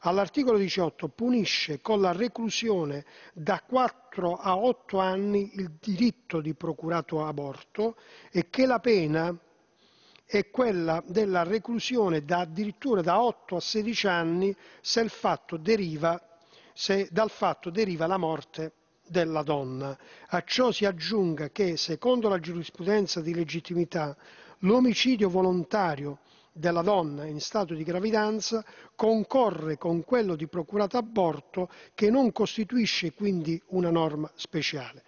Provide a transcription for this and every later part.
all'articolo 18 punisce con la reclusione da 4 a 8 anni il diritto di procurato aborto e che la pena è quella della reclusione da addirittura da 8 a 16 anni se, fatto deriva, se dal fatto deriva la morte della donna. A ciò si aggiunga che, secondo la giurisprudenza di legittimità, l'omicidio volontario della donna in stato di gravidanza concorre con quello di procurato aborto che non costituisce quindi una norma speciale.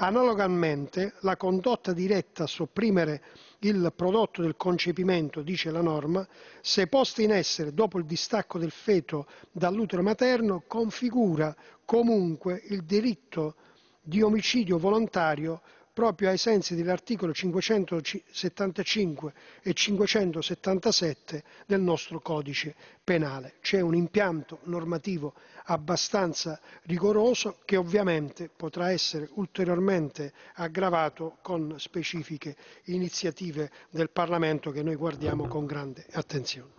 Analogamente, la condotta diretta a sopprimere il prodotto del concepimento, dice la norma, se posta in essere dopo il distacco del feto dall'utero materno, configura comunque il diritto di omicidio volontario proprio ai sensi dell'articolo 575 e 577 del nostro codice penale. C'è un impianto normativo abbastanza rigoroso che ovviamente potrà essere ulteriormente aggravato con specifiche iniziative del Parlamento che noi guardiamo con grande attenzione.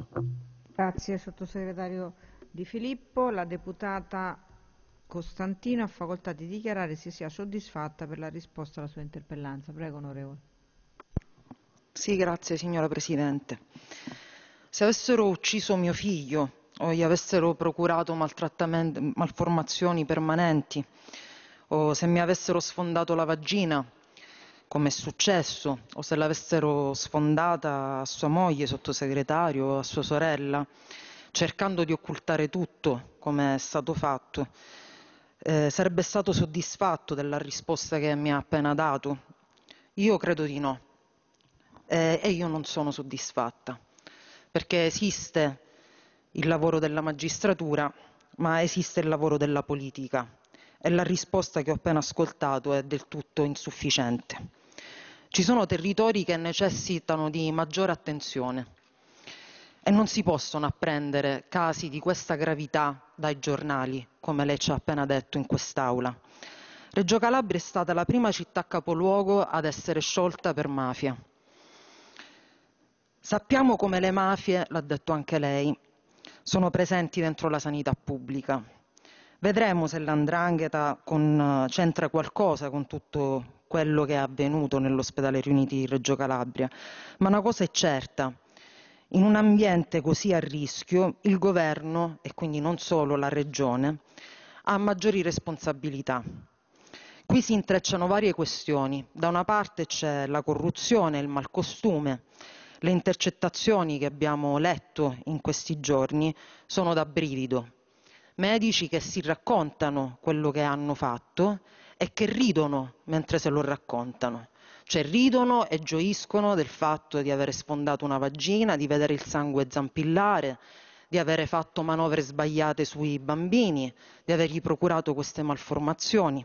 Grazie sottosegretario Di Filippo. La deputata Costantino ha facoltà di dichiarare se sia soddisfatta per la risposta alla sua interpellanza. Prego, onorevole. Sì, grazie signora Presidente. Se avessero ucciso mio figlio o gli avessero procurato malformazioni permanenti o se mi avessero sfondato la vagina, come è successo, o se l'avessero sfondata a sua moglie, sottosegretario, o a sua sorella, cercando di occultare tutto, come è stato fatto, eh, sarebbe stato soddisfatto della risposta che mi ha appena dato? Io credo di no eh, e io non sono soddisfatta perché esiste il lavoro della magistratura ma esiste il lavoro della politica e la risposta che ho appena ascoltato è del tutto insufficiente. Ci sono territori che necessitano di maggiore attenzione e non si possono apprendere casi di questa gravità dai giornali, come lei ci ha appena detto in quest'Aula. Reggio Calabria è stata la prima città capoluogo ad essere sciolta per mafia. Sappiamo come le mafie, l'ha detto anche lei, sono presenti dentro la sanità pubblica. Vedremo se l'andrangheta c'entra qualcosa con tutto quello che è avvenuto nell'ospedale Riuniti di Reggio Calabria, ma una cosa è certa, in un ambiente così a rischio, il governo, e quindi non solo la regione, ha maggiori responsabilità. Qui si intrecciano varie questioni. Da una parte c'è la corruzione, il malcostume. Le intercettazioni che abbiamo letto in questi giorni sono da brivido. Medici che si raccontano quello che hanno fatto e che ridono mentre se lo raccontano cioè ridono e gioiscono del fatto di avere sfondato una vagina, di vedere il sangue zampillare, di avere fatto manovre sbagliate sui bambini, di avergli procurato queste malformazioni.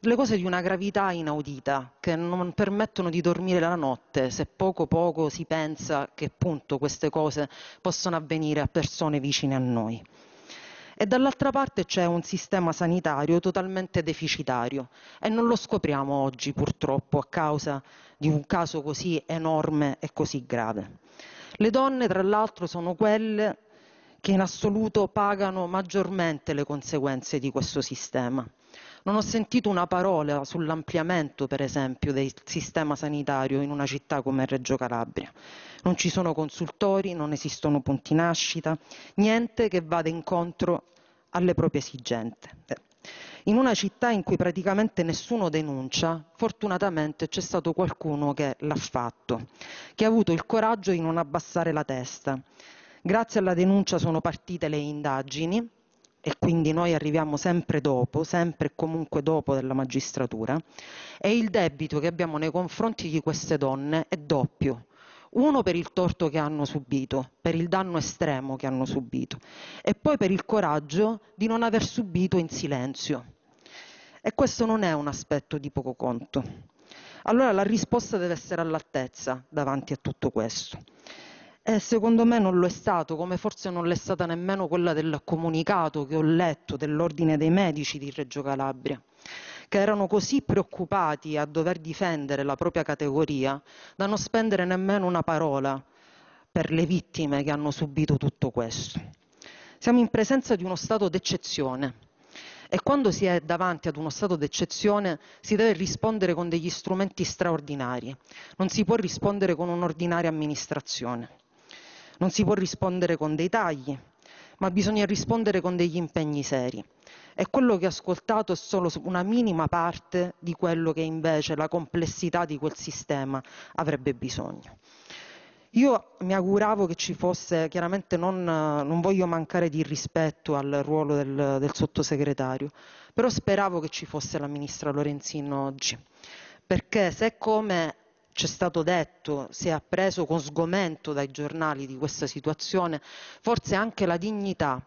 Le cose di una gravità inaudita che non permettono di dormire la notte se poco poco si pensa che appunto queste cose possono avvenire a persone vicine a noi e dall'altra parte c'è un sistema sanitario totalmente deficitario e non lo scopriamo oggi purtroppo a causa di un caso così enorme e così grave. Le donne tra l'altro sono quelle che in assoluto pagano maggiormente le conseguenze di questo sistema. Non ho sentito una parola sull'ampliamento, per esempio, del sistema sanitario in una città come Reggio Calabria non ci sono consultori, non esistono punti nascita, niente che vada incontro alle proprie esigenze. Eh, in una città in cui praticamente nessuno denuncia, fortunatamente c'è stato qualcuno che l'ha fatto, che ha avuto il coraggio di non abbassare la testa. Grazie alla denuncia sono partite le indagini e quindi noi arriviamo sempre dopo, sempre e comunque dopo della magistratura, e il debito che abbiamo nei confronti di queste donne è doppio, uno per il torto che hanno subito, per il danno estremo che hanno subito e poi per il coraggio di non aver subito in silenzio. E questo non è un aspetto di poco conto. Allora la risposta deve essere all'altezza davanti a tutto questo. E secondo me non lo è stato, come forse non l'è stata nemmeno quella del comunicato che ho letto dell'Ordine dei Medici di Reggio Calabria che erano così preoccupati a dover difendere la propria categoria da non spendere nemmeno una parola per le vittime che hanno subito tutto questo. Siamo in presenza di uno stato d'eccezione e quando si è davanti ad uno stato d'eccezione si deve rispondere con degli strumenti straordinari, non si può rispondere con un'ordinaria amministrazione, non si può rispondere con dei tagli, ma bisogna rispondere con degli impegni seri. E quello che ho ascoltato è solo una minima parte di quello che invece la complessità di quel sistema avrebbe bisogno. Io mi auguravo che ci fosse, chiaramente non, non voglio mancare di rispetto al ruolo del, del sottosegretario, però speravo che ci fosse la ministra Lorenzin oggi perché se come c'è stato detto, si è appreso con sgomento dai giornali di questa situazione, forse anche la dignità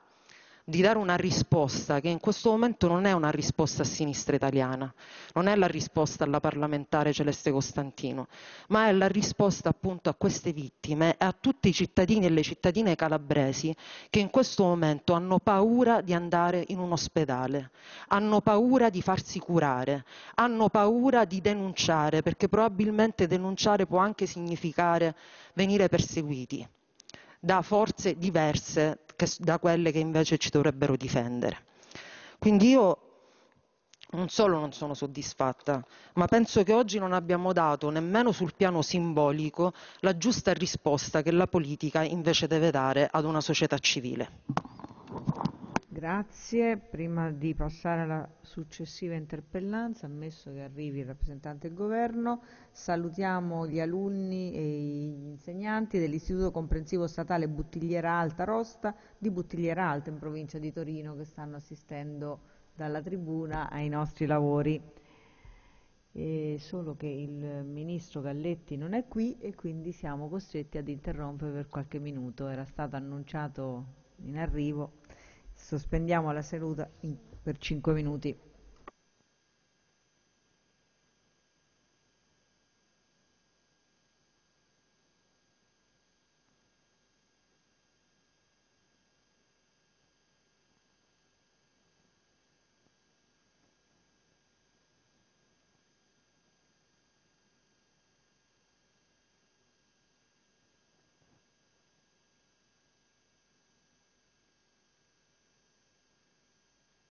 di dare una risposta che in questo momento non è una risposta a sinistra italiana, non è la risposta alla parlamentare Celeste Costantino, ma è la risposta appunto a queste vittime e a tutti i cittadini e le cittadine calabresi che in questo momento hanno paura di andare in un ospedale, hanno paura di farsi curare, hanno paura di denunciare, perché probabilmente denunciare può anche significare venire perseguiti da forze diverse che, da quelle che invece ci dovrebbero difendere. Quindi io non solo non sono soddisfatta, ma penso che oggi non abbiamo dato, nemmeno sul piano simbolico, la giusta risposta che la politica invece deve dare ad una società civile. Grazie. Prima di passare alla successiva interpellanza, ammesso che arrivi il rappresentante del Governo, salutiamo gli alunni e gli insegnanti dell'Istituto Comprensivo Statale Buttigliera Alta Rosta di Buttigliera Alta in provincia di Torino che stanno assistendo dalla tribuna ai nostri lavori. E solo che il ministro Galletti non è qui e quindi siamo costretti ad interrompere per qualche minuto. Era stato annunciato in arrivo Sospendiamo la seduta in, per 5 minuti.